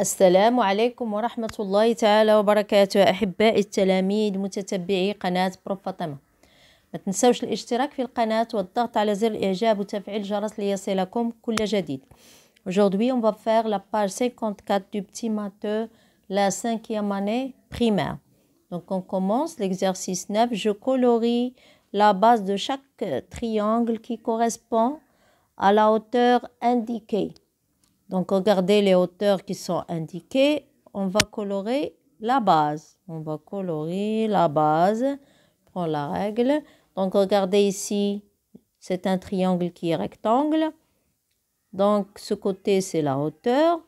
السلام عليكم ورحمة الله تعالى وبركاته أحبائي التلاميذ متتبعي قناة بروف فاطمة ما تنسوش الاشتراك في القناة والضغط على زر الإعجاب وتفعيل الجرس ليصلكم كل جديد Aujourd'hui, on va faire la page 54 du petit matheux, la cinquième année primaire. Donc, on commence l'exercice 9. Je colorie la base de chaque triangle qui correspond à la hauteur indiquée. Donc regardez les hauteurs qui sont indiquées. On va colorer la base. On va colorer la base. Prends la règle. Donc regardez ici, c'est un triangle qui est rectangle. Donc ce côté c'est la hauteur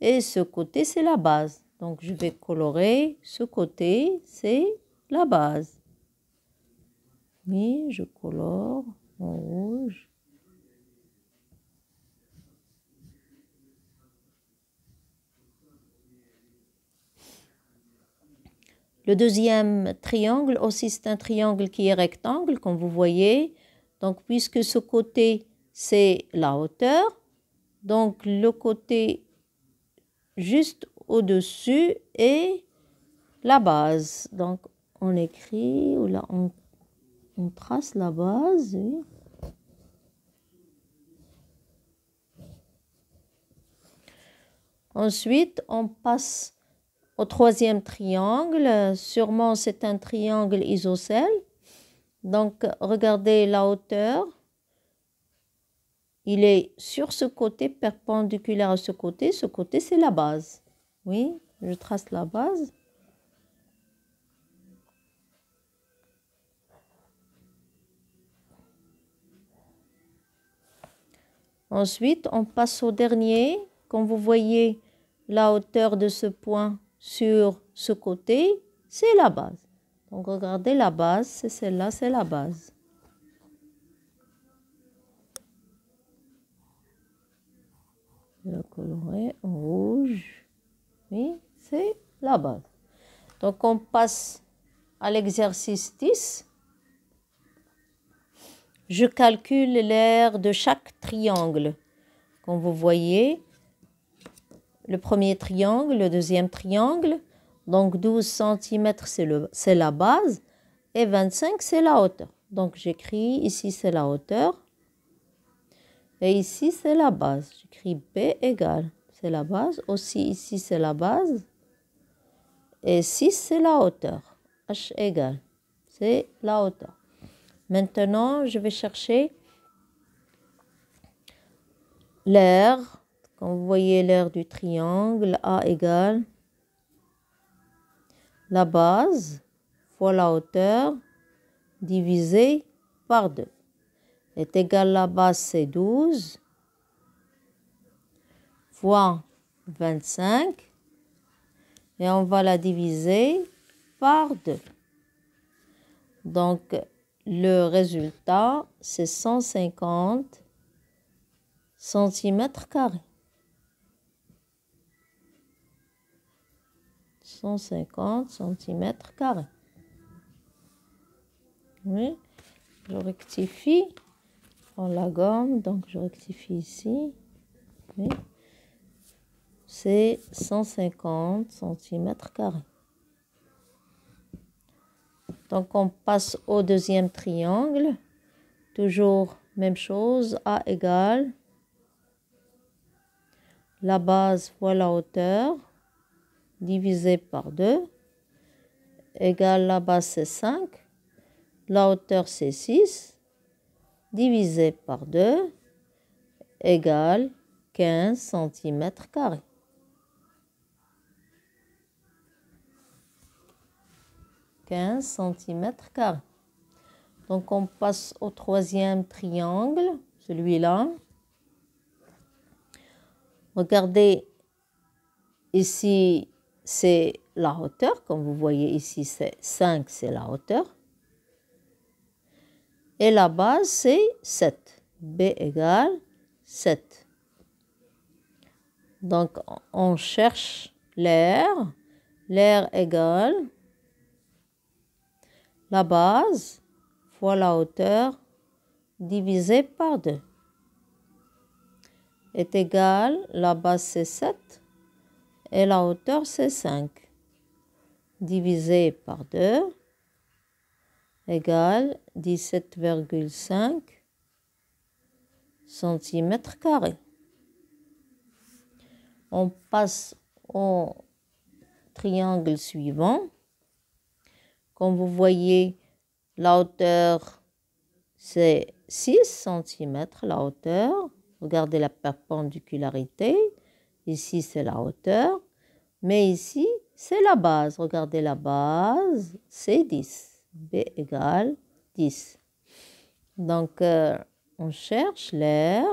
et ce côté c'est la base. Donc je vais colorer ce côté, c'est la base. Oui, je colore en rouge. Le deuxième triangle aussi, c'est un triangle qui est rectangle, comme vous voyez. Donc, puisque ce côté, c'est la hauteur, donc le côté juste au-dessus est la base. Donc, on écrit, ou là, on, trace la base. Ensuite, on passe troisième triangle. Sûrement, c'est un triangle isocèle. Donc, regardez la hauteur. Il est sur ce côté, perpendiculaire à ce côté. Ce côté, c'est la base. Oui, je trace la base. Ensuite, on passe au dernier. quand vous voyez, la hauteur de ce point, sur ce côté, c'est la base. Donc regardez la base, c'est celle-là, c'est la base. Le coloré rouge. Oui, c'est la base. Donc on passe à l'exercice 10. Je calcule l'air de chaque triangle. Comme vous voyez, le premier triangle, le deuxième triangle. Donc 12 cm, c'est la base et 25, c'est la hauteur. Donc j'écris ici, c'est la hauteur. Et ici, c'est la base. J'écris B égale, c'est la base. Aussi, ici, c'est la base. Et 6, c'est la hauteur. H égale, c'est la hauteur. Maintenant, je vais chercher l'air donc, vous voyez l'air du triangle, A égale la base fois la hauteur divisé par 2. Est égal la base, c'est 12 fois 25 et on va la diviser par 2. Donc, le résultat, c'est 150 cm 2 150 cm carrés. Oui, je rectifie en la gomme, donc je rectifie ici. C'est 150 cm carrés. Donc on passe au deuxième triangle. Toujours même chose, A égale la base fois la hauteur divisé par 2 égale la base c'est 5, la hauteur c'est 6, divisé par 2 égale 15 cm 15 cm carrés. Donc on passe au troisième triangle, celui-là. Regardez ici c'est la hauteur. Comme vous voyez ici, c'est 5, c'est la hauteur. Et la base, c'est 7. B égale 7. Donc, on cherche l'air. L'air égale la base fois la hauteur divisé par 2 est égal, la base c'est 7, et la hauteur c'est 5. Divisé par 2 égale 17,5 cm carrés. On passe au triangle suivant. Comme vous voyez, la hauteur c'est 6 cm, la hauteur. Regardez la perpendicularité. Ici, c'est la hauteur. Mais ici, c'est la base. Regardez la base, c'est 10. B égale 10. Donc, euh, on cherche l'air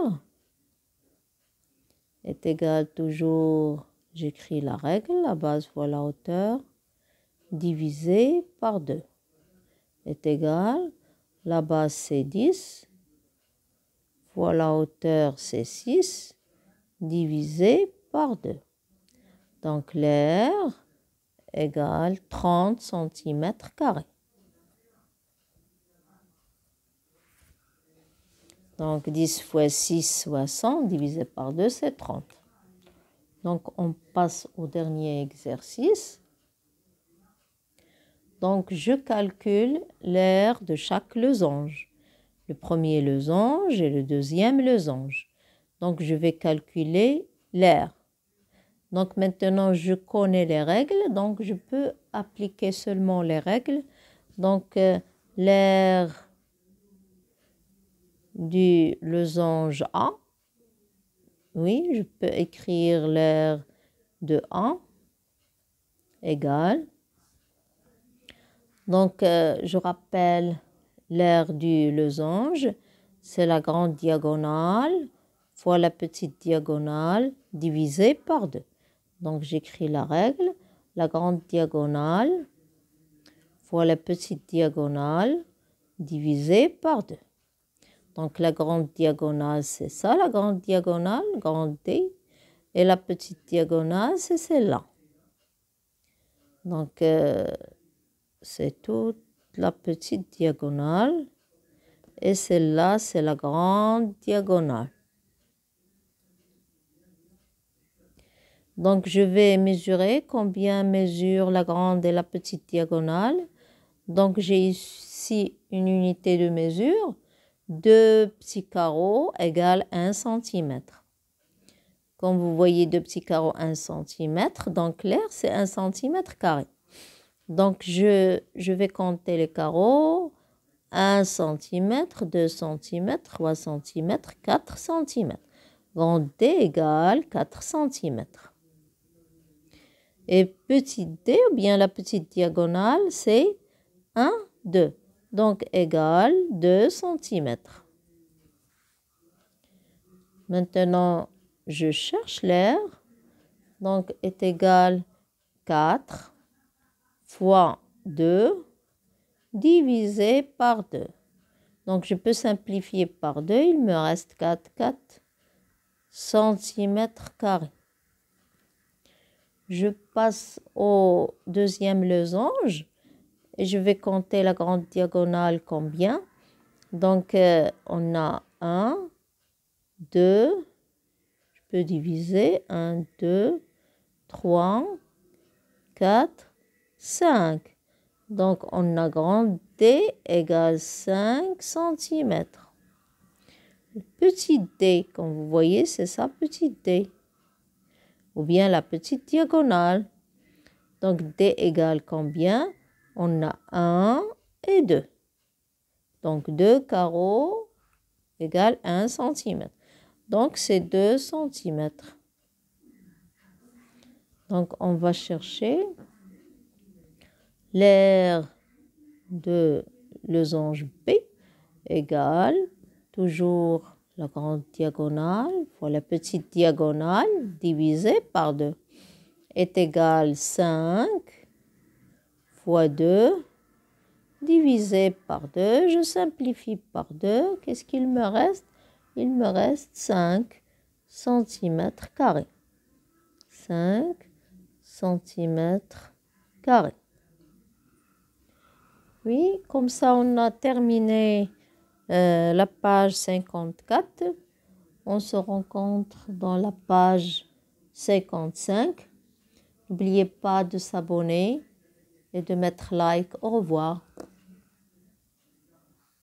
est égal toujours, j'écris la règle, la base fois la hauteur, divisé par 2 est égal, la base c'est 10, fois la hauteur c'est 6, divisé donc l'air égale 30 cm carrés. Donc 10 fois 6, 60, divisé par 2, c'est 30. Donc on passe au dernier exercice. Donc je calcule l'air de chaque losange. Le premier losange et le deuxième losange. Donc je vais calculer l'air. Donc maintenant, je connais les règles, donc je peux appliquer seulement les règles. Donc euh, l'air du losange A, oui, je peux écrire l'air de A égale. Donc euh, je rappelle l'air du losange, c'est la grande diagonale fois la petite diagonale divisée par 2. Donc j'écris la règle, la grande diagonale fois la petite diagonale divisée par 2. Donc la grande diagonale, c'est ça, la grande diagonale, grande D. Et la petite diagonale, c'est celle-là. Donc euh, c'est toute la petite diagonale. Et celle-là, c'est la grande diagonale. Donc je vais mesurer combien mesure la grande et la petite diagonale. Donc j'ai ici une unité de mesure. Deux petits carreaux égale 1 cm. Comme vous voyez, deux petits carreaux 1 cm. Donc l'air, c'est 1 cm carré. Donc je, vais compter les carreaux. 1 cm, 2 cm, 3 cm, 4 cm. Donc D égale 4 cm. Et petit d, ou bien la petite diagonale, c'est 1, 2. Donc, égale 2 cm. Maintenant, je cherche l'air. Donc, est égal 4 fois 2 divisé par 2. Donc, je peux simplifier par 2. Il me reste 4, 4 cm carrés je passe au deuxième losange. Et je vais compter la grande diagonale combien. Donc, euh, on a 1, 2, je peux diviser 1, 2, 3, 4, 5. Donc, on a grand D égale 5 cm. Le petit d, comme vous voyez, c'est ça, petit d ou bien la petite diagonale. Donc D égale combien On a 1 et 2. Donc 2 carreaux égale 1 cm. Donc c'est 2 cm. Donc on va chercher l'air de losange B égale toujours la grande diagonale fois la petite diagonale divisée par 2 est égal 5 fois 2 divisé par 2. Je simplifie par 2. Qu'est-ce qu'il me reste Il me reste 5 cm carrés. 5 cm carrés. Oui, comme ça on a terminé euh, la page 54. On se rencontre dans la page 55. N'oubliez pas de s'abonner et de mettre like. Au revoir.